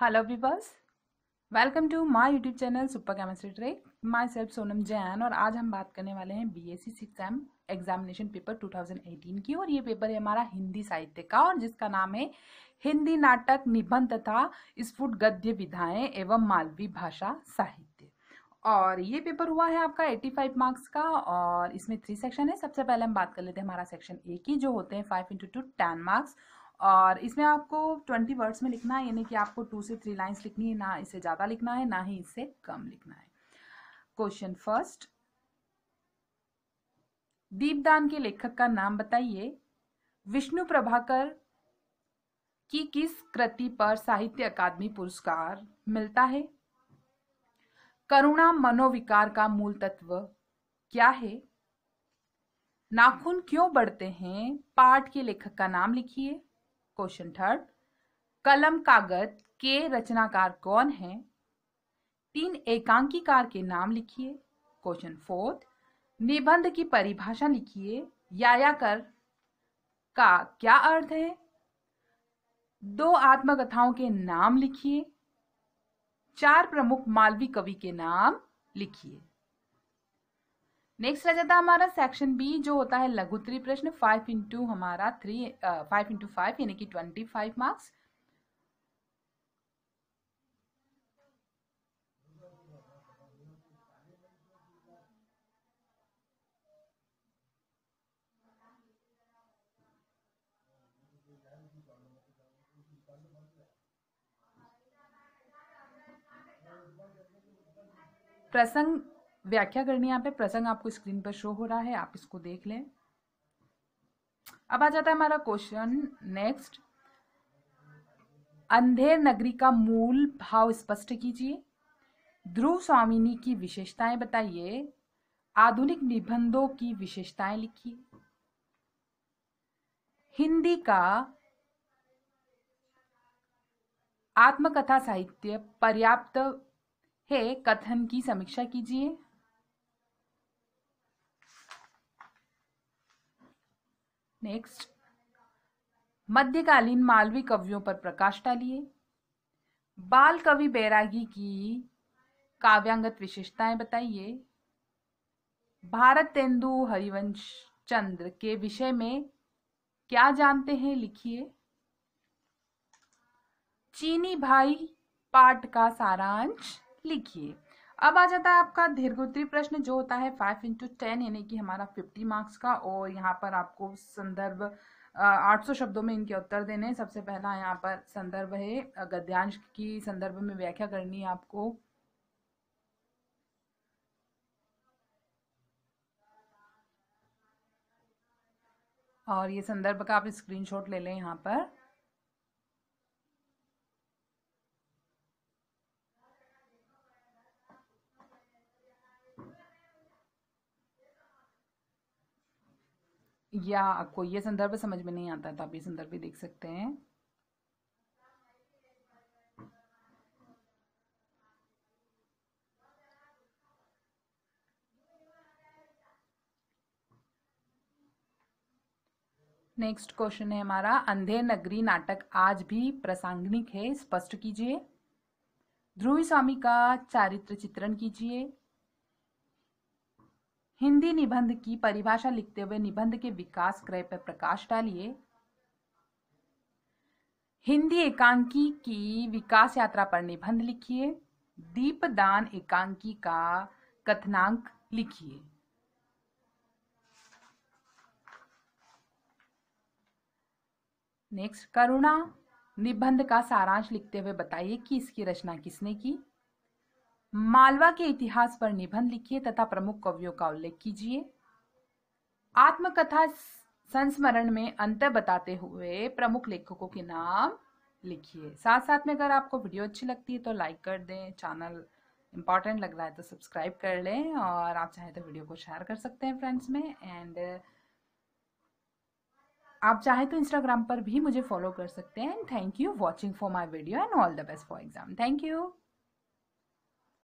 hello बीबस welcome to my YouTube channel super chemistry trek myself Sonam Jain और आज हम बात करने वाले हैं B S C six M examination paper 2018 की और ये पेपर है हमारा हिंदी साहित्य का और जिसका नाम है हिंदी नाटक निबंध तथा स्फुट गद्य विधाएं एवं मालवी भाषा साहित्य और ये पेपर हुआ है आपका 85 मार्क्स का और इसमें थ्री सेक्शन है सबसे पहले हम बात कर लेते हैं हमारा सेक्शन ए की जो होते हैं five into two ten marks और इसमें आपको ट्वेंटी वर्ड्स में लिखना है यानी कि आपको टू से थ्री लाइन्स लिखनी है ना इसे ज़्यादा लिखना है ना ही इससे कम लिखना है क्वेश्चन फर्स्ट दीपदान के लेखक का नाम बताइए विष्णु प्रभाकर की किस कृति पर साहित्य अकादमी पुरस्कार मिलता है करुणा मनोविकार का मूल तत्व क्या है नाखून क्यों बढ़ते हैं पाठ के लेखक का नाम लिखिए क्वेश्चन थर्ड कलम कागज के रचनाकार कौन है तीन एकांकीकार के नाम लिखिए क्वेश्चन फोर्थ निबंध की परिभाषा लिखिए यायाकर का क्या अर्थ है दो आत्मकथाओं के नाम लिखिए चार प्रमुख मालवी कवि के नाम लिखिए नेक्स्ट रह जाता है हमारा सेक्शन बी जो होता है लघु उत्तरी प्रश्न फाइव इंटू हमारा थ्री फाइव इंटू फाइव यानी कि ट्वेंटी फाइव मार्क्स प्रसंग व्याख्या करनी यहाँ पे प्रसंग आपको स्क्रीन पर शो हो रहा है आप इसको देख लें अब आ जाता है हमारा क्वेश्चन नेक्स्ट अंधेर नगरी का मूल भाव स्पष्ट कीजिए ध्रुव स्वामिनी की विशेषताएं बताइए आधुनिक निबंधों की विशेषताएं लिखिए हिंदी का आत्मकथा साहित्य पर्याप्त है कथन की समीक्षा कीजिए नेक्स्ट मध्यकालीन मालवी कवियों पर प्रकाश डालिए बाल कवि बैरागी की काव्यांगत विशेषताएं बताइए भारत तेंदु हरिवंश चंद्र के विषय में क्या जानते हैं लिखिए चीनी भाई पाठ का सारांश लिखिए अब आ जाता है आपका दीर्घोत्तरी प्रश्न जो होता है फाइव इंटू टेन यानी कि हमारा फिफ्टी मार्क्स का और यहाँ पर आपको संदर्भ आठ सौ शब्दों में इनके उत्तर देने हैं सबसे पहला यहाँ पर संदर्भ है गद्यांश की संदर्भ में व्याख्या करनी है आपको और ये संदर्भ का आप स्क्रीनशॉट ले लें यहाँ पर या आपको ये संदर्भ समझ में नहीं आता तो आप ये संदर्भ भी देख सकते हैं नेक्स्ट क्वेश्चन है हमारा अंधे नगरी नाटक आज भी प्रासंगिक है स्पष्ट कीजिए ध्रुवी स्वामी का चारित्र चित्रण कीजिए हिंदी निबंध की परिभाषा लिखते हुए निबंध के विकास क्रय पर प्रकाश डालिए हिंदी एकांकी की विकास यात्रा पर निबंध लिखिए दीपदान एकांकी का कथनांक लिखिए नेक्स्ट करुणा निबंध का सारांश लिखते हुए बताइए कि इसकी रचना किसने की मालवा के इतिहास पर निबंध लिखिए तथा प्रमुख कवियों का उल्लेख कीजिए आत्मकथा संस्मरण में अंतर बताते हुए प्रमुख लेखकों के नाम लिखिए साथ साथ में अगर आपको वीडियो अच्छी लगती है तो लाइक कर दें चैनल इंपॉर्टेंट लग रहा है तो सब्सक्राइब कर लें और आप चाहें तो वीडियो को शेयर कर सकते हैं फ्रेंड्स में एंड आप चाहें तो इंस्टाग्राम पर भी मुझे फॉलो कर सकते हैं and thank you watching for my video and all the best for exam thank you